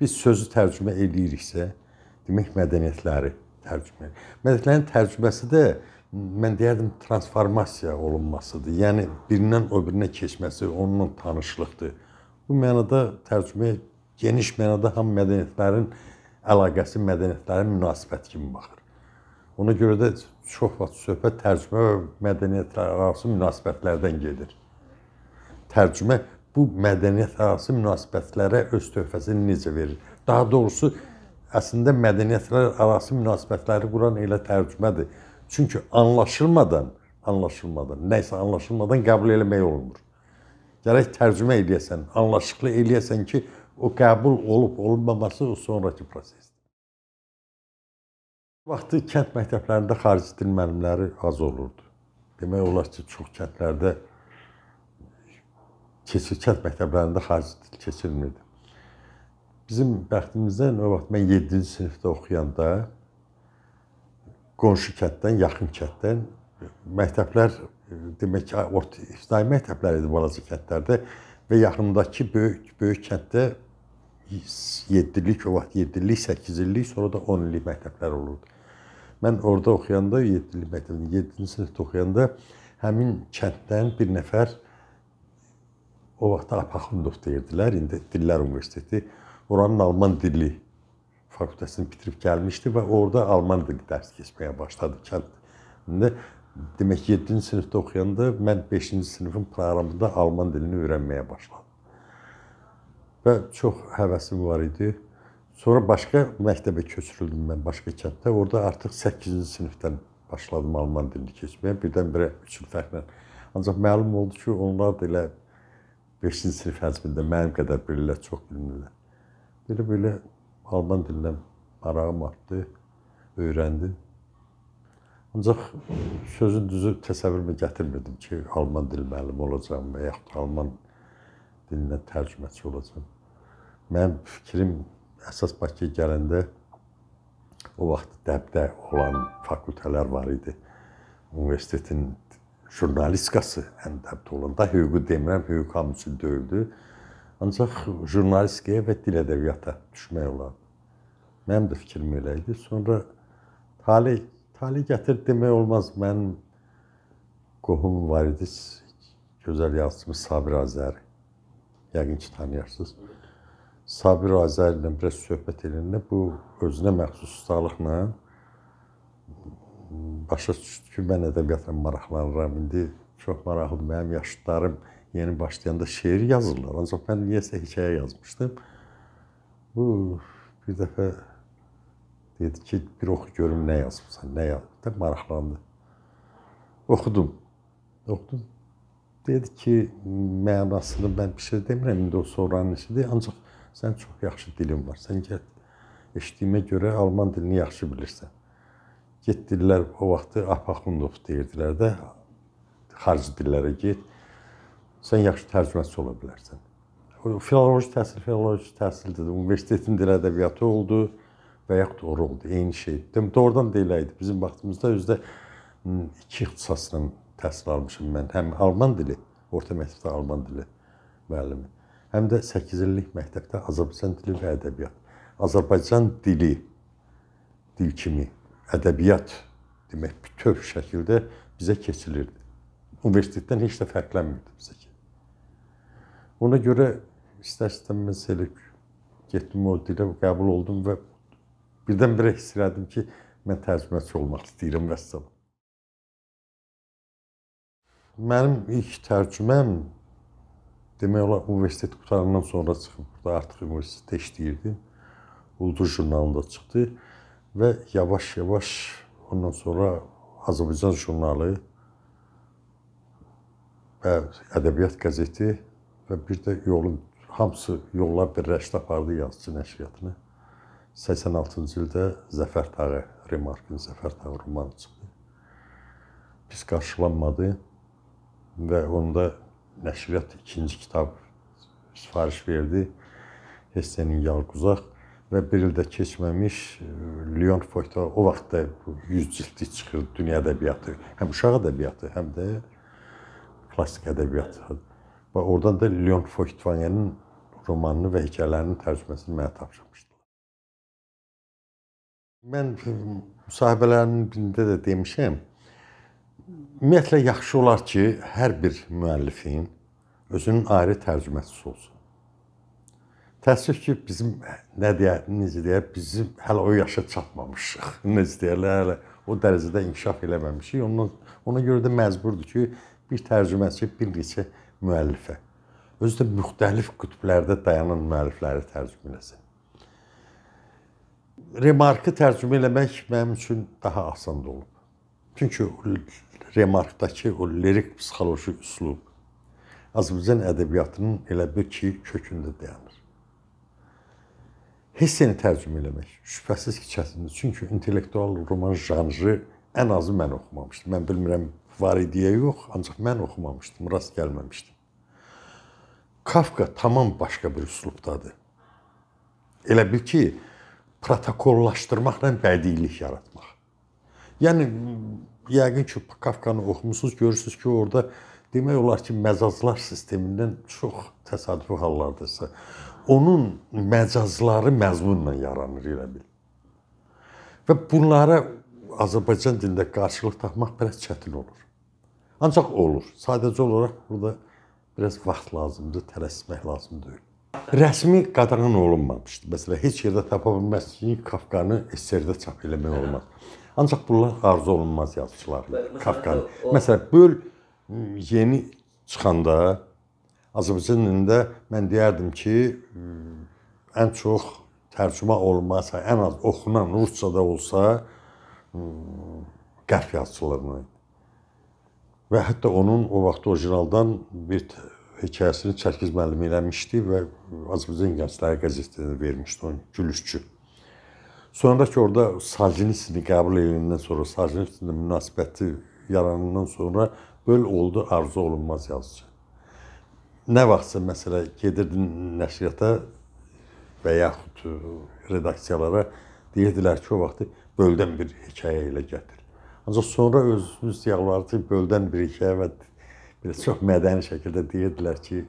Biz sözü tərcümə eləyiriksə, demək mədəniyyətləri tərcümə. Mədəniyyətlərin tərcüməsi də mən deyərdim transformasiya olunmasıdır. Yəni birindən o birinə keçməsi, onunla tanışlıqdır. Bu mənada tərcümə geniş mənada ham mədəniyyətlərin əlaqəsi, mədəniyyətlərin münasibət kimi baxır. Ona görə də çox vaxt söhbət tərcümə və mədəniyyətlər arası münasibətlərdən gedir. Tərcümə bu mədəniyyət arası münasibətlərə öz töhfəsini necə verir? Daha doğrusu əslində mədəniyyətlər arası münasibətləri quran elə tərcümədir. Çünki anlaşılmadan, anlaşılmadan, nəsə anlaşılmadan qəbul eləmək olmur. Gərək tərcümə eləyəsən, anlaşıqlı eləyəsən ki, o qəbul olub olunmaması o sonrakı prosesdir. Vaxtı kənd məktəblərində xarici dil müəllimləri az olurdu. Demək olar ki, çox kəndlərdə keçirkət məktəblərində xarici dil keçirilmirdi. Bizim bəxtimizdən o vaxt mən 7-ci sinifdə oxuyanda qonşu kətdən, yaxın kətdən məktəblər demək ki, orta ibtidai məktəblər idi balaca kəndlərdə və yaxındakı böyük böyük kənddə 7-lik o vaxt 7-lik, 8-lik, sonra da 10-lik məktəblər olurdu. Mən orada oxuyanda 7-lik məktəbdə 7-ci sinifdə oxuyanda həmin kənddən bir nəfər O vaxt Apaxundov deyirdilər, indi Dillər Universiteti oranın alman dili fakültəsini bitirib gəlmişdi və orada alman dili dərs keçməyə başladı kəndində. Demək 7-ci sinifdə oxuyanda mən 5-ci sinifin proqramında alman dilini öyrənməyə başladım. Və çox həvəsim var idi. Sonra başqa məktəbə köçürüldüm mən başqa kənddə. Orada artıq 8-ci sinifdən başladım alman dilini keçməyə. Birdən-birə 3 il fərqlə. Ancaq məlum oldu ki, onlar da elə 5-ci sinif həcmində mənim qədər bilirlər, çox bilmirlər. Belə-belə alman dilinə marağım artdı, öyrəndim. Ancaq sözün düzü təsəvvürmə gətirmirdim ki, alman dil müəllimi olacam və yaxud alman dilinə tərcüməçi olacam. Mənim fikrim əsas Bakıya gələndə o vaxt Dəbdə olan fakültələr var idi. Universitetin jurnalistikası ən dəbt olanda hüququ demirəm, hüquq hamısı döyüldü. Ancaq jurnalistikaya və dil ədəbiyyata düşmək olardı. Mənim də fikrim elə idi. Sonra tali tali gətir demək olmaz. Mənim qohumum var idi. Gözəl yazıçımız Sabir Azəri. Yəqin ki, tanıyırsınız. Sabir Azəri ilə biraz söhbət edəndə bu özünə məxsus ustalıqla başa düşdü ki, mən ədəbiyyatla maraqlanıram. İndi çox maraqım mənim yaşıtlarım yeni başlayanda şeir yazırlar. Ancaq mən niyəsə hekayə yazmışdım. Bu bir dəfə dedi ki, bir oxu görüm nə yazmısan, nə yazmısan. Da maraqlandı. Oxudum. Oxudum. Dedi ki, mənasını mən bir şey demirəm, indi o sonranın işidir. Ancaq sən çox yaxşı dilin var. Sən gəl eşitdiyimə görə alman dilini yaxşı bilirsən. Getdilər o vaxtı Apaxundov ah, deyirdilər də xarici dillərə get. Sən yaxşı tərcüməçi ola bilərsən. Filoloji təhsil filoloji təhsildir. Universitetin dil ədəbiyyatı oldu və yaxud ora oldu. Eyni şeydir. Demə doğrudan da elə idi. Bizim vaxtımızda özdə hmm, iki ixtisasla təhsil almışam mən. Həm alman dili, orta məktəbdə alman dili müəllimi. Həm də 8 illik məktəbdə Azərbaycan dili və ədəbiyyat. Azərbaycan dili dil kimi ədəbiyyat demək bütöv şəkildə bizə keçilirdi. Universitetdən heç də fərqlənmirdi bizə ki. Ona görə istərsən mən selib getdim o dilə qəbul oldum və birdən-birə hiss elədim ki, mən tərcüməçi olmaq istəyirəm vəssalam. Mənim ilk tərcüməm demək olar universitet qutarandan sonra çıxıb. Burada artıq universitetdə işləyirdim. Ulduz jurnalında çıxdı. Ve yavaş yavaş ondan sonra Azərbaycan jurnalı və Ədəbiyyat qəzeti və bir də yolun hamısı yollar birləşdi apardı yazıçı nəşriyyatını. 86-cı ildə Zəfər Tağı, Remarkin Zəfər Tağı romanı çıxdı. Pis qarşılanmadı və onda nəşriyyat ikinci kitab sifariş verdi. Hessenin Yalquzaq və bir ildə keçməmiş e, Leon Fokta o vaxt da 100 cildlik çıxırdı dünya ədəbiyyatı, həm uşaq ədəbiyyatı, həm də klassik ədəbiyyatı. Və oradan da Leon Foktanyanın romanını və hekayələrinin tərcüməsini mənə tapşırmışdılar. Mən e, müsahibələrimin birində də demişəm, ümumiyyətlə yaxşı olar ki, hər bir müəllifin özünün ayrı tərcüməçisi olsun. Təəssüf ki, bizim e, nə deyək, necə deyək, bizim hələ o yaşa çatmamışıq. Necə deyirlər, hələ o dərəcədə inkişaf eləməmişik. Ondan ona görə də məcburdur ki, bir tərcüməçi bir neçə müəllifə, özü də müxtəlif qütblərdə dayanan müəllifləri tərcümə eləsin. Remarkı tərcümə eləmək mənim üçün daha asan olub. Çünki remarkdakı o lirik psixoloji üslub Azərbaycan ədəbiyyatının elə bir ki, kökündə dayanır hissini tərcümə eləmək şübhəsiz ki, çətindir. Çünki intellektual roman janrı ən azı mən oxumamışdım. Mən bilmirəm var idiyə yox, ancaq mən oxumamışdım, rast gəlməmişdim. Kafka tamam başqa bir üslubdadır. Elə bil ki, protokollaşdırmaqla bədiilik yaratmaq. Yəni yəqin ki, Kafkanı oxumusunuz, görürsüz ki, orada demək olar ki, məzazlar sistemindən çox təsadüfi hallarda sizə onun məcazları məzmunla yaranır elə bil. Və bunlara Azərbaycan dilində qarşılıq tapmaq biraz çətin olur. Ancaq olur. Sadəcə olaraq burada biraz vaxt lazımdır, tələsmək lazım deyil. Rəsmi qadağan olunmamışdı. Məsələn, heç yerdə tapa bilməzsiniz Kafkanı SSR-də çap eləmək olmaz. Ancaq bunlar arzu olunmaz yazıçılar. Kafkanı. Məsələn, böl yeni çıxanda Azərbaycan dilində mən deyərdim ki, ən çox tərcümə olunması, ən az oxunan ruscada olsa qərb yazıçılığını və hətta onun o vaxt orijinaldan bir hekayəsini Çərkiz müəllim eləmişdi və Azərbaycan gəncləri qəzetində vermişdi onun gülüşçü. Sonra ki orada Sajinisini qəbul edəndən sonra Sajinisinin münasibəti yaranandan sonra böl oldu arzu olunmaz yazıcı. Nə vaxtsa məsələ gedirdin nəşriyyata və yaxud e, redaksiyalara deyirdilər ki, o vaxtı böldən bir hekayə ilə gətir. Ancaq sonra özünüz yağlardı böldən bir hekayə və belə çox mədəni şəkildə deyirdilər ki,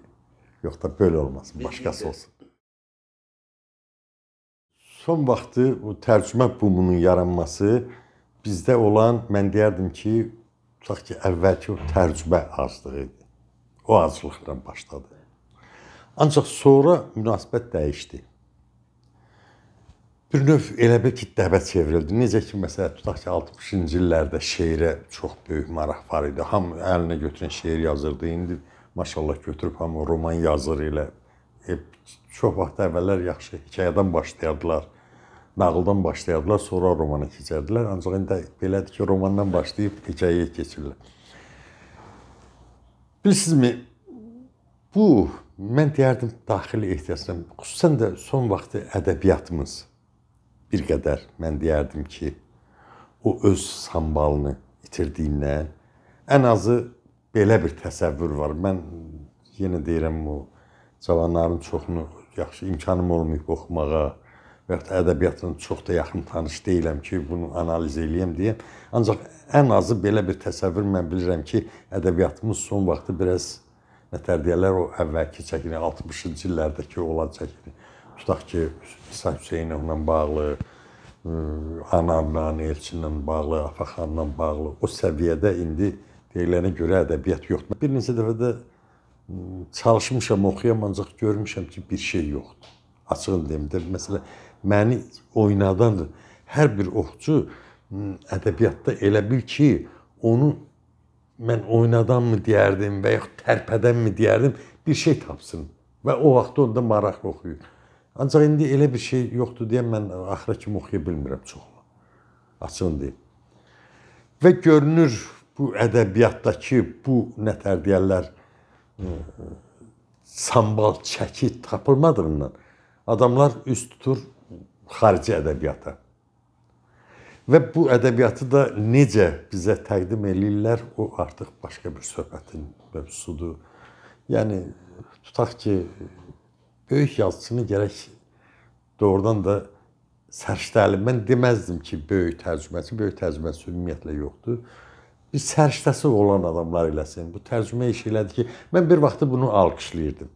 yox da belə olmasın, başqası olsun. Son vaxtı bu tərcümə bumunun yaranması bizdə olan mən deyərdim ki, tutaq ki, əvvəlki o tərcümə azlığı idi O aclıqdan başladı. Ancaq sonra münasibət dəyişdi. Bir növ elə bil ki, dəbə çevrildi. Necə ki, məsələn, tutaq ki, 60-cı illərdə şeirə çox böyük maraq var idi. Hamı əlinə götürən şeir yazırdı. İndi maşallah götürüb hamı roman yazır elə. E, çox vaxt əvvəllər yaxşı hekayədən başlayardılar. Nağıldan başlayardılar, sonra romana keçərdilər. Ancaq indi belədir ki, romandan başlayıb hekayəyə keçirlər. Bilirsinizmi, bu mən deyərdim daxili ehtiyacdan, xüsusən də son vaxtı ədəbiyyatımız bir qədər mən deyərdim ki, o öz sambalını itirdiyindən ən azı belə bir təsəvvür var. Mən yenə deyirəm o cavanların çoxunu yaxşı imkanım olmayıb oxumağa və yaxud ədəbiyyatın çox da yaxın tanış deyiləm ki, bunu analiz eləyəm deyəm. Ancaq ən azı belə bir təsəvvür mən bilirəm ki, ədəbiyyatımız son vaxtı biraz nətər deyirlər o əvvəlki çəkini 60-cı illərdəki olan çəkini. Tutaq ki, İsa Hüseynovla bağlı, Anamla, Elçinlə bağlı, Afaxanla bağlı o səviyyədə indi deyilənə görə ədəbiyyat yoxdur. Bir neçə dəfə də çalışmışam oxuyam ancaq görmüşəm ki, bir şey yoxdur. Açığını deyim də, məsələn, məni oynadandır. Hər bir oxçu ədəbiyyatda elə bil ki, onu mən oynadanmı deyərdim və yaxud tərpədənmi deyərdim, bir şey tapsın və o vaxt onda maraqlı oxuyur. Ancaq indi elə bir şey yoxdur deyə mən axıra kimi oxuya bilmirəm çoxunu. Açığını deyim. Və görünür bu ədəbiyyatdakı bu nətər deyirlər sambal çəki tapılmadığından adamlar üst tutur xarici ədəbiyyata. Və bu ədəbiyyatı da necə bizə təqdim eləyirlər, o artıq başqa bir söhbətin mövzusudur. Yəni tutaq ki, böyük yazıçını gərək doğrudan da sərştəli. Mən deməzdim ki, böyük tərcüməçi, böyük tərcüməçi ümumiyyətlə yoxdur. Bir sərştəsi olan adamlar eləsin. Bu tərcümə işi elədi ki, mən bir vaxtı bunu alqışlayırdım.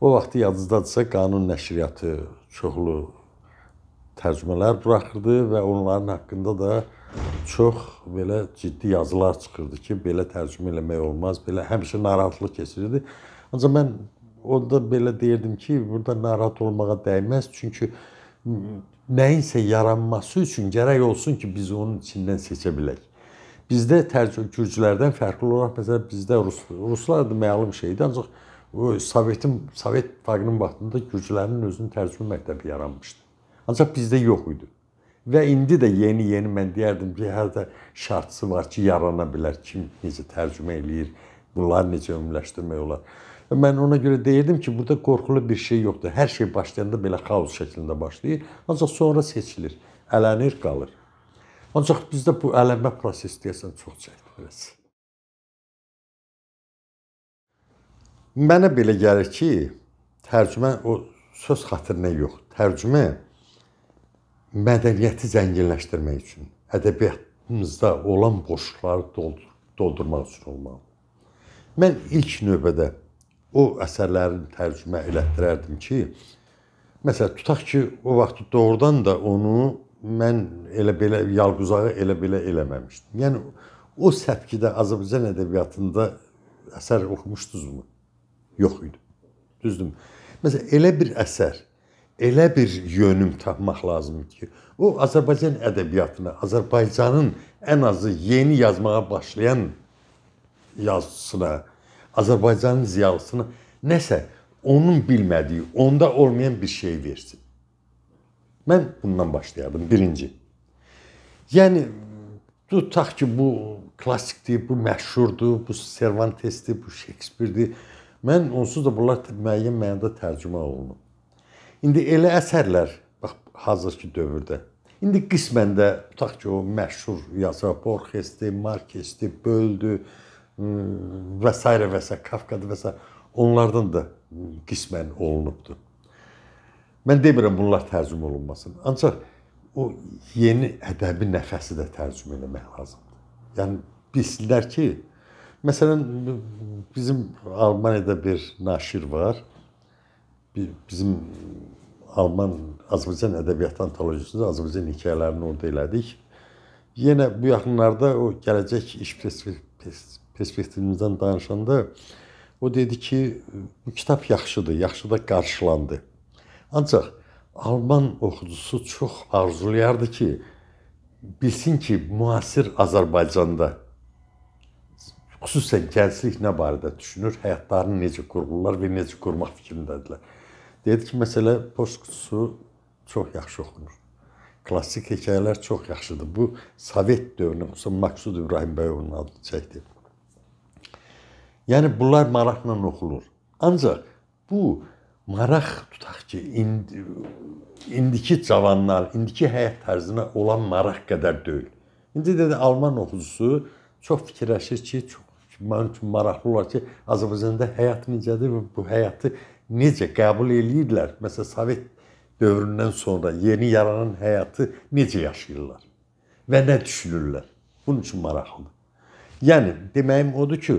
O vaxtı yadınızdadırsa qanun nəşriyyatı çoxlu tərcümələr buraxırdı və onların haqqında da çox belə ciddi yazılar çıxırdı ki, belə tərcümə eləmək olmaz, belə həmişə narahatlıq keçirirdi. Ancaq mən onda belə deyirdim ki, burada narahat olmağa dəyməz, çünki nəyinsə yaranması üçün gərək olsun ki, biz onun içindən seçə bilək. Bizdə gürcülərdən fərqli olaraq məsələn bizdə Rus, ruslar da məlum şeydir, ancaq o Sovetin Sovet İttifaqının vaxtında gürcülərin özünün tərcümə məktəbi yaranmışdı. Ancaq bizdə yox idi. Və indi də yeni-yeni mən deyərdim ki, hər də şartsı var ki, yarana bilər, kim necə tərcümə eləyir, bunları necə ümumiləşdirmək olar. Və mən ona görə deyirdim ki, burada qorxulu bir şey yoxdur. Hər şey başlayanda belə xaos şəklində başlayır, ancaq sonra seçilir, ələnir qalır. Ancaq bizdə bu ələnmə prosesi deyəsən çox çəkdi biraz. Mənə belə gəlir ki, tərcümə o söz xatirinə yox, tərcümə mədəniyyəti zənginləşdirmək üçün, ədəbiyyatımızda olan boşluqları doldur, doldurmaq üçün olmalı. Mən ilk növbədə o əsərlərin tərcümə elətdirərdim ki, məsələn, tutaq ki, o vaxt doğrudan da onu mən elə belə yalquzağı elə belə eləməmişdim. Yəni o səpkidə Azərbaycan ədəbiyyatında əsər oxumuşdunuzmu? Yox idi. Düzdürmü? Məsələn, elə bir əsər elə bir yönüm tapmaq lazımdır ki, o Azərbaycan ədəbiyyatına, Azərbaycanın ən azı yeni yazmağa başlayan yazıçısına, Azərbaycanın ziyalısına nəsə onun bilmədiyi, onda olmayan bir şey versin. Mən bundan başlayardım birinci. Yəni tutaq ki, bu klassikdir, bu məşhurdur, bu Cervantesdir, bu Şekspirdir. Mən onsuz da bunlar müəyyən mənada tərcümə olunub. İndi elə əsərlər bax hazırki dövrdə. İndi qismən də tutaq ki, o məşhur yazıra Borges-di, Marquez-di, Böldü və s. və s. Kafka-dı və s. onlardan da qismən olunubdu. Mən demirəm bunlar tərcümə olunmasın. Ancaq o yeni ədəbi nəfəsi də tərcümə etmək lazımdır. Yəni bilsinlər ki, məsələn bizim Almaniyada bir naşir var bizim Alman Azərbaycan ədəbiyyatı antologiyasında Azərbaycan hekayələrini orada elədik. Yenə bu yaxınlarda o gələcək iş perspektivimizdən danışanda o dedi ki, bu kitab yaxşıdır, yaxşı da qarşılandı. Ancaq Alman oxucusu çox arzulayardı ki, bilsin ki, müasir Azərbaycanda xüsusən gənclik nə barədə düşünür, həyatlarını necə qururlar və necə qurmaq fikrindədirlər. Dedi ki, məsələ post qutusu çox yaxşı oxunur. Klassik hekayələr çox yaxşıdır. Bu Sovet dövrünə, xüsusən Maksud İbrahim bəy onun adını çəkdi. Yəni bunlar maraqla oxunur. Ancaq bu maraq tutaq ki, indi, indiki cavanlar, indiki həyat tərzinə olan maraq qədər deyil. İndi də Alman oxucusu çox fikirləşir ki, çox mənim üçün maraqlı olar ki, Azərbaycanda həyat necədir və bu həyatı necə qəbul eləyirlər? Məsələn, Sovet dövründən sonra yeni yaranan həyatı necə yaşayırlar və nə düşünürlər? Bunun üçün maraqlıdır. Yəni deməyim odur ki,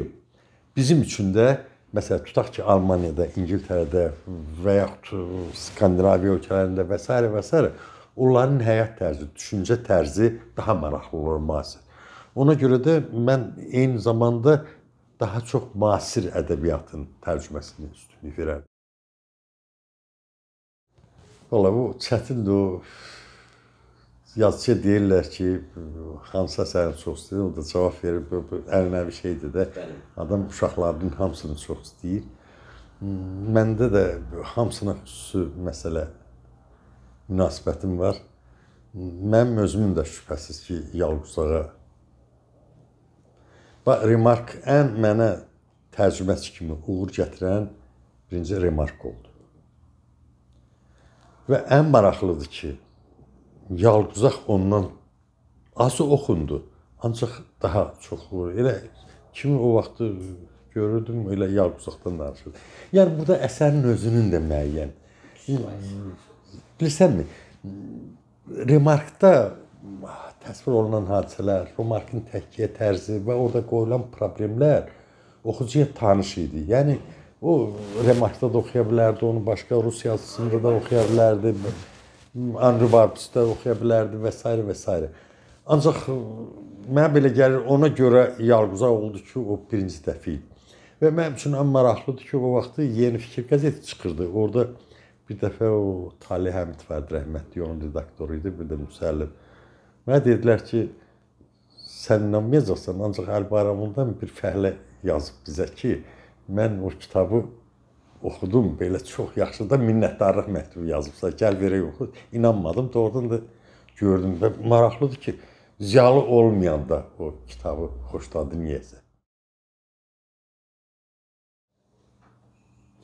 bizim üçün də məsələn tutaq ki, Almaniyada, İngiltərədə və yaxud Skandinaviya ölkələrində və s. və s. onların həyat tərzi, düşüncə tərzi daha maraqlı olur müasir. Ona görə də mən eyni zamanda daha çox müasir ədəbiyyatın tərcüməsini üstünlük verərdim. Valla bu çətindir o. Yazıçı deyirlər ki, hansısa səni çox istəyir, o da cavab verir, bu, bu ənənəvi şeydir də. Adam uşaqlarının hamısını çox istəyir. Məndə də hamısına xüsusi məsələ münasibətim var. Mənim özümün də şübhəsiz ki, yalquzağa Bax, remark ən mənə tərcüməçi kimi uğur gətirən birinci remark oldu. Və ən maraqlıdır ki, yalquzaq ondan azı oxundu. Ancaq daha çox vurur. Elə kimi o vaxtı görürdüm elə yalquzaqdan danışırdı. Yəni burada əsərin özünün də müəyyən bilirsənmi? Remarkda təsvir olunan hadisələr, remarkın təhkiyə tərzi və orada qoyulan problemlər oxucuya tanış idi. Yəni O Remarkda da oxuya bilərdi, onu başqa rus yazısında da oxuya bilərdi. Henri Barpsda oxuya bilərdi və s. və s. Ancaq e, mənə belə gəlir, ona görə yarğıza oldu ki, o birinci dəfə idi. Və mənim üçün ən maraqlıdır ki, o vaxtı Yeni Fikir qəzeti çıxırdı. Orda bir dəfə o Tali Həmid Fərd rəhmətli onun redaktoru idi, bir də müsəllim. Mənə dedilər ki, sən inanmayacaqsan, ancaq Əl Bayramlıdan bir fəhlə yazıb bizə ki, mən o kitabı oxudum, belə çox yaxşı da minnətdarlıq məktubu yazıbsa, gəl verək oxu. İnanmadım, doğrudan da gördüm və maraqlıdır ki, ziyalı olmayan da o kitabı xoşladı niyəsə.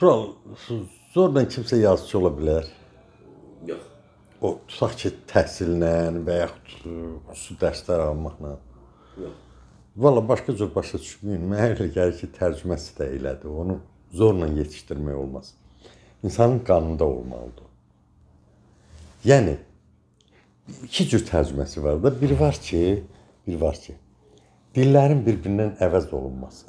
Bural, zorla kimsə yazıcı ola bilər. Yox. O tutaq ki, təhsillə və yaxud xüsusi dərslər almaqla. Yox. Valla başqa cür başa düşməyin. Mənə elə gəlir ki, tərcüməsi də elədir. Onu zorla yetişdirmək olmaz. İnsanın qanında olmalıdır. Yəni iki cür tərcüməsi var da. Bir var ki, bir var ki, dillərin bir-birindən əvəz olunması.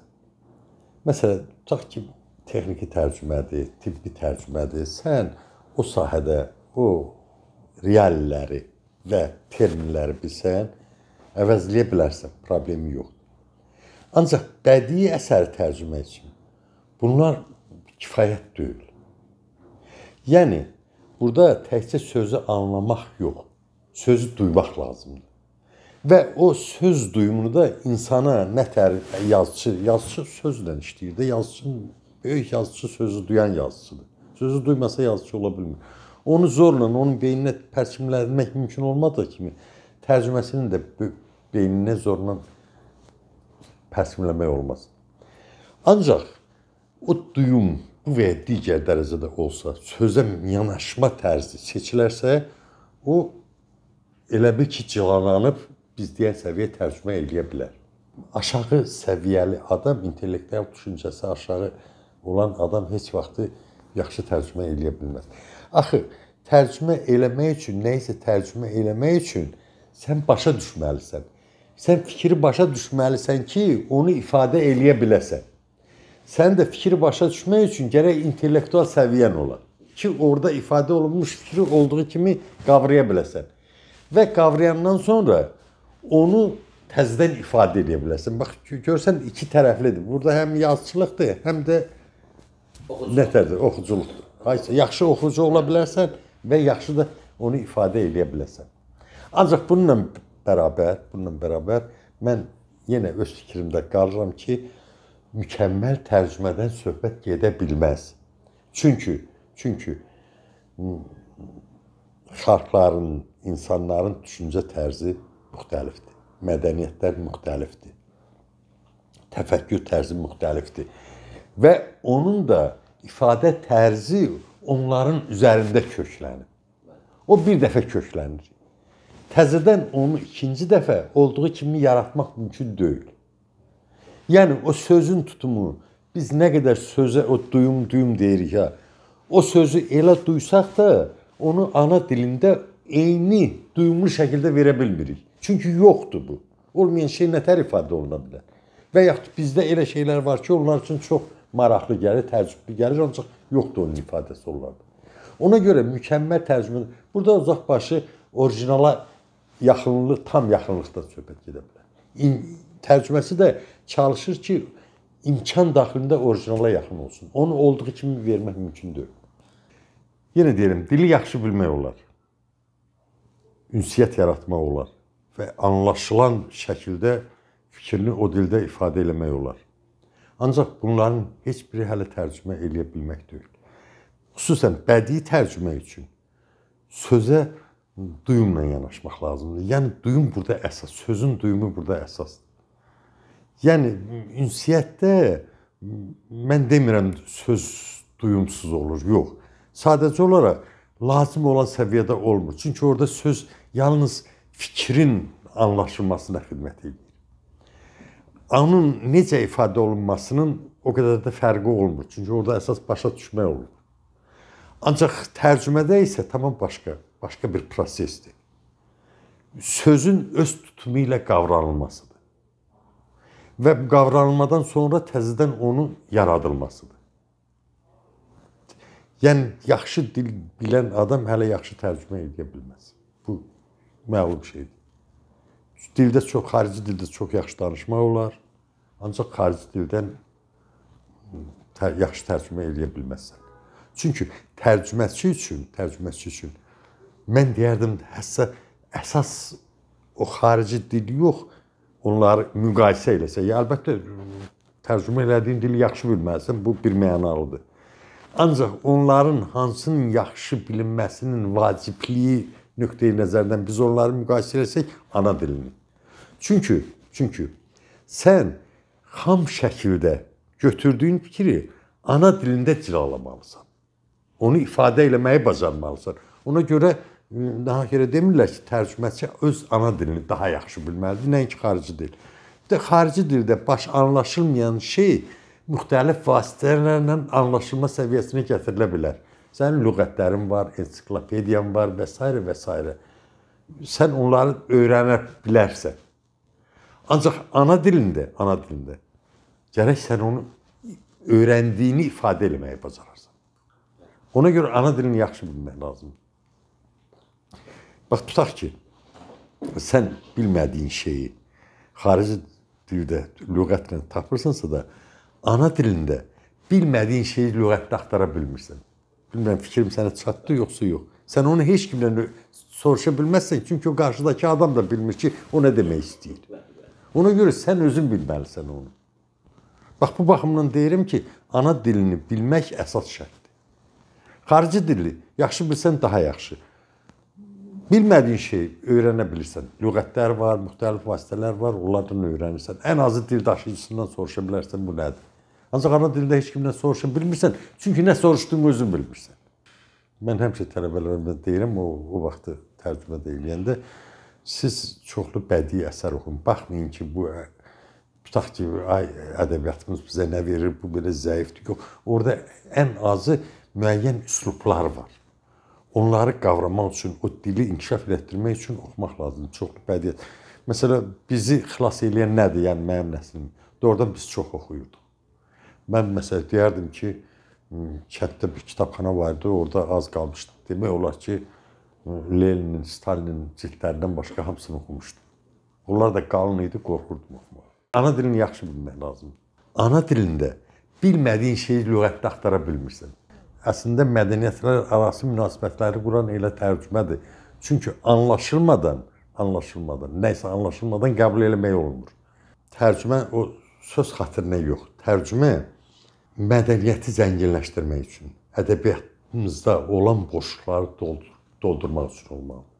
Məsələn, tutaq ki, texniki tərcümədir, tibbi tərcümədir. Sən o sahədə o realləri və terminləri bilsən, əvəzləyə bilərsən, problem yoxdur. Ancaq bədii əsəri tərcümə üçün bunlar kifayət deyil. Yəni burada təkcə sözü anlamaq yox, sözü duymaq lazımdır. Və o söz duyumunu da insana nə tər yazıcı, yazıcı sözlə işləyir də, yazıcının böyük yazıcı sözü duyan yazıcıdır. Sözü duymasa yazıcı ola bilmir. Onu zorla onun beyninə pərçimlənmək mümkün olmadığı kimi tərcüməsini də beyninə zorla pəsmləmək olmaz. Ancaq o duyum bu və ya digər dərəcədə olsa, sözə yanaşma tərzi seçilərsə, o elə bil ki, cilalanıb biz deyən səviyyə tərcümə eləyə bilər. Aşağı səviyyəli adam, intellektual düşüncəsi aşağı olan adam heç vaxtı yaxşı tərcümə eləyə bilməz. Axı tərcümə eləmək üçün, nəyisə tərcümə eləmək üçün sən başa düşməlisən. Sən fikri başa düşməlisən ki, onu ifadə eləyə biləsən. Sən də fikri başa düşmək üçün gərək intellektual səviyyən ola ki, orada ifadə olunmuş fikri olduğu kimi qavraya biləsən. Və qavrayandan sonra onu təzədən ifadə edə biləsən. Bax görsən iki tərəflidir. Burada həm yazıçılıqdır, həm də nətərdir, oxuculuqdur. Haysa yaxşı oxucu ola bilərsən və yaxşı da onu ifadə edə biləsən. Ancaq bununla bərabər, bununla bərabər mən yenə öz fikrimdə qalıram ki, mükəmməl tərcümədən söhbət gedə bilməz. Çünki çünki xalqların, insanların düşüncə tərzi müxtəlifdir. Mədəniyyətlər müxtəlifdir. Təfəkkür tərzi müxtəlifdir. Və onun da ifadə tərzi onların üzərində köklənir. O bir dəfə köklənir təzədən onu ikinci dəfə olduğu kimi yaratmaq mümkün deyil. Yəni o sözün tutumu biz nə qədər sözə o duyum duyum deyirik ha. O sözü elə duysaq da onu ana dilində eyni duyumlu şəkildə verə bilmirik. Çünki yoxdur bu. Olmayan şey nətər ifadə oluna bilər? Və yaxud bizdə elə şeylər var ki, onlar üçün çox maraqlı gəlir, təəccüblü gəlir, ancaq yoxdur onun ifadəsi onlarda. Ona görə mükəmməl tərcümə. Burada uzaqbaşı orijinala yaxınlıq, tam yaxınlıqda söhbət gedə bilər. İn, tərcüməsi də çalışır ki, imkan daxilində orijinala yaxın olsun. Onu olduğu kimi vermək mümkün deyil. Yenə deyirəm, dili yaxşı bilmək olar. Ünsiyyət yaratmaq olar və anlaşılan şəkildə fikrini o dildə ifadə etmək olar. Ancaq bunların heç biri hələ tərcümə eləyə bilmək deyil. Xüsusən bədii tərcümə üçün sözə duyumla yanaşmaq lazımdır. Yəni duyum burada əsas, sözün duyumu burada əsasdır. Yəni ünsiyyətdə mən demirəm söz duyumsuz olur, yox. Sadəcə olaraq lazım olan səviyyədə olmur. Çünki orada söz yalnız fikrin anlaşılmasına xidmət edir. Onun necə ifadə olunmasının o qədər də fərqi olmur. Çünki orada əsas başa düşmək olur. Ancaq tərcümədə isə tamam başqa başqa bir prosesdir. Sözün öz tutumu ilə qavranılmasıdır. Və qavranılmadan sonra təzədən onun yaradılmasıdır. Yəni yaxşı dil bilən adam hələ yaxşı tərcümə edə bilməz. Bu məlum şeydir. Dildə çox xarici dildə çox yaxşı danışmaq olar, ancaq xarici dildən hmm, yaxşı tərcümə edə bilməzsən. Çünki tərcüməçi üçün, tərcüməçi üçün mən deyərdim həssa əsas o xarici dil yox, onları müqayisə eləsə, ya əlbəttə tərcümə elədiyin dili yaxşı bilməlisən, bu bir mənalıdır. Ancaq onların hansının yaxşı bilinməsinin vacibliyi nöqteyi nəzərdən biz onları müqayisə etsək ana dilini. Çünki çünki sən xam şəkildə götürdüyün fikri ana dilində cilalamalısan. Onu ifadə etməyi bacarmalısan. Ona görə daha yerə demirlər ki, tərcüməçi öz ana dilini daha yaxşı bilməlidir, nəinki xarici dil. Bir də xarici dildə baş anlaşılmayan şey müxtəlif vasitələrlə anlaşılma səviyyəsinə gətirilə bilər. Sənin lüğətlərin var, ensiklopediyan var və s. və s. Sən onları öyrənə bilərsən. Ancaq ana dilində, ana dilində gərək sən onu öyrəndiyini ifadə etməyi bacararsan. Ona görə ana dilini yaxşı bilmək lazımdır. Bax tutaq ki, sən bilmədiyin şeyi xarici dildə lüğətlə tapırsansa da ana dilində bilmədiyin şeyi lüğətdə axtara bilmirsən. Bilmirəm fikrim sənə çatdı yoxsa yox. Sən onu heç kimdən soruşa bilməzsən çünki o qarşıdakı adam da bilmir ki, o nə demək istəyir. Ona görə sən özün bilməlisən onu. Bax bu baxımdan deyirəm ki, ana dilini bilmək əsas şərtdir. Xarici dili yaxşı bilsən daha yaxşı bilmədiyin şeyi öyrənə bilirsən. Lüğətlər var, müxtəlif vasitələr var, onlardan öyrənirsən. Ən azı dil daşıyıcısından soruşa bilərsən bu nədir. Ancaq ana dildə heç kimdən soruşa bilmirsən, çünki nə soruşduğunu özün bilmirsən. Mən həmişə tələbələrimə deyirəm, o o vaxtı tərcümə edəndə siz çoxlu bədii əsər oxuyun. Baxmayın ki, bu tutaq ki, ay ədəbiyyatımız bizə nə verir, bu belə zəifdir. Yox, orada ən azı müəyyən üslublar var onları qavramaq üçün, o dili inkişaf etdirmək üçün oxumaq lazımdır. Çoxlu bədii. Məsələn, bizi xilas eləyən nədir? Yəni mənim nəslim. Doğrudan biz çox oxuyurduq. Mən məsəl deyərdim ki, hmm, kənddə bir kitabxana var idi, orada az qalmışdı. Demək olar ki, hmm, Leninin, Stalinin cildlərindən başqa hamısını oxumuşdum. Onlar da qalın idi, qorxurdum oxumağa. Ana dilini yaxşı bilmək lazımdır. Ana dilində bilmədiyin şeyi lüğətdə axtara bilmirsən əslində mədəniyyətlər arası münasibətləri quran elə tərcümədir. Çünki anlaşılmadan, anlaşılmadan, nəsə anlaşılmadan qəbul eləmək olmur. Tərcümə o söz xatirinə yox. Tərcümə mədəniyyəti zənginləşdirmək üçün, ədəbiyyatımızda olan boşluqları doldur doldurmaq üçün olmalıdır.